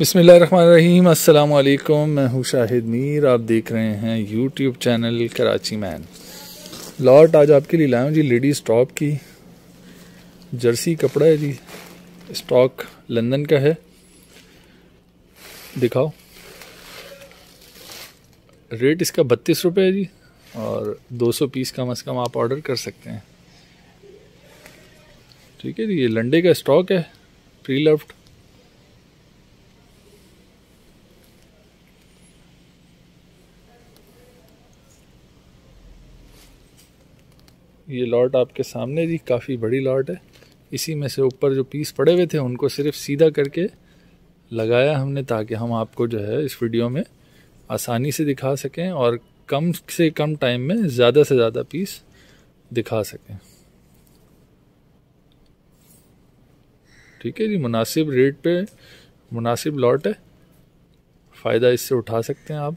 बसमिल अस्सलाम वालेकुम मैं हूँ शाहिद मीर आप देख रहे हैं YouTube channel Karachi man lot आज आपके लिए लाया हूँ जी लेडीज़ टॉप की जर्सी कपड़ा है जी स्टॉक लंदन का है दिखाओ रेट इसका बत्तीस रुपये है जी और 200 पीस कम अज़ कम आप ऑर्डर कर सकते हैं ठीक है जी ये लंडे का स्टॉक है प्री लफ्ट ये लॉट आपके सामने जी काफ़ी बड़ी लॉट है इसी में से ऊपर जो पीस पड़े हुए थे उनको सिर्फ सीधा करके लगाया हमने ताकि हम आपको जो है इस वीडियो में आसानी से दिखा सकें और कम से कम टाइम में ज़्यादा से ज़्यादा पीस दिखा सकें ठीक है जी मुनासिब रेट पे मुनासिब लॉट है फ़ायदा इससे उठा सकते हैं आप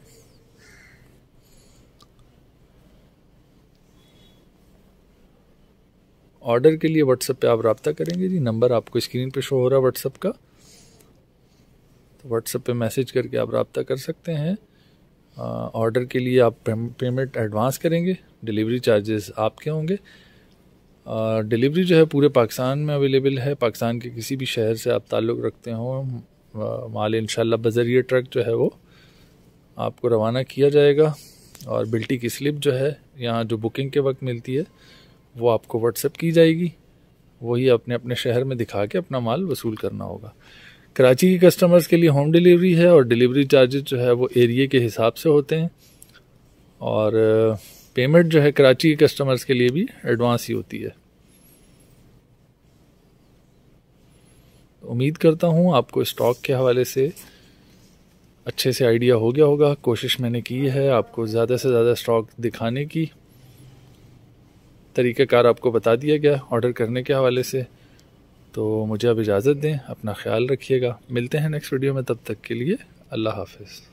ऑर्डर के लिए व्हाट्सएप पे आप रबता करेंगे जी नंबर आपको स्क्रीन पे शो हो रहा है व्हाट्सएप का तो व्हाट्सएप पे मैसेज करके आप रबता कर सकते हैं ऑर्डर के लिए आप पेमेंट एडवांस करेंगे डिलीवरी चार्जेस आपके होंगे डिलीवरी जो है पूरे पाकिस्तान में अवेलेबल है पाकिस्तान के किसी भी शहर से आप ताल्लुक़ रखते हों माल इन बजरिए ट्रक जो है वो आपको रवाना किया जाएगा और बिल्टी की स्लिप जो है यहाँ जो बुकिंग के वक्त मिलती है वो आपको व्हाट्सएप की जाएगी वही अपने अपने शहर में दिखा के अपना माल वसूल करना होगा कराची के कस्टमर्स के लिए होम डिलीवरी है और डिलीवरी चार्जेस जो है वो एरिए के हिसाब से होते हैं और पेमेंट जो है कराची के कस्टमर्स के लिए भी एडवांस ही होती है उम्मीद करता हूँ आपको स्टॉक के हवाले से अच्छे से आइडिया हो गया होगा कोशिश मैंने की है आपको ज़्यादा से ज़्यादा स्टॉक दिखाने की तरीक़ाकार आपको बता दिया गया ऑर्डर करने के हवाले से तो मुझे अब इजाज़त दें अपना ख्याल रखिएगा मिलते हैं नेक्स्ट वीडियो में तब तक के लिए अल्लाह हाफिज़